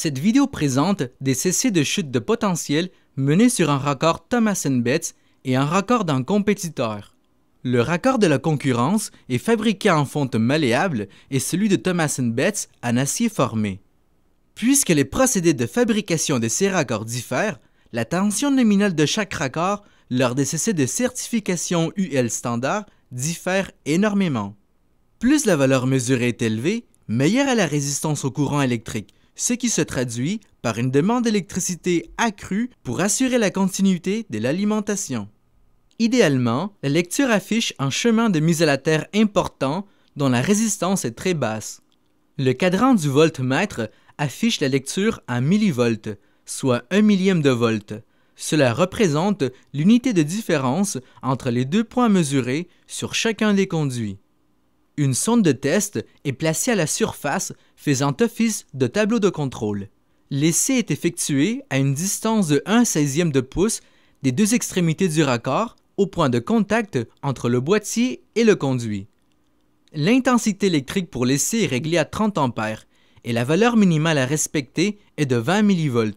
Cette vidéo présente des essais de chute de potentiel menés sur un raccord Thomas Betts et un raccord d'un compétiteur. Le raccord de la concurrence est fabriqué en fonte malléable et celui de Thomas Betts en acier formé. Puisque les procédés de fabrication de ces raccords diffèrent, la tension nominale de chaque raccord lors des essais de certification UL standard diffère énormément. Plus la valeur mesurée est élevée, meilleure est la résistance au courant électrique, ce qui se traduit par une demande d'électricité accrue pour assurer la continuité de l'alimentation. Idéalement, la lecture affiche un chemin de mise à la terre important dont la résistance est très basse. Le cadran du voltmètre affiche la lecture à millivolts, soit un millième de volt. Cela représente l'unité de différence entre les deux points mesurés sur chacun des conduits. Une sonde de test est placée à la surface faisant office de tableau de contrôle. L'essai est effectué à une distance de 1 16e de pouce des deux extrémités du raccord au point de contact entre le boîtier et le conduit. L'intensité électrique pour l'essai est réglée à 30 ampères et la valeur minimale à respecter est de 20 mV.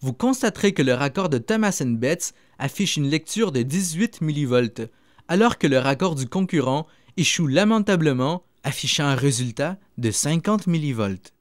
Vous constaterez que le raccord de Thomas Betts affiche une lecture de 18 mV, alors que le raccord du concurrent échoue lamentablement, affichant un résultat de 50 millivolts.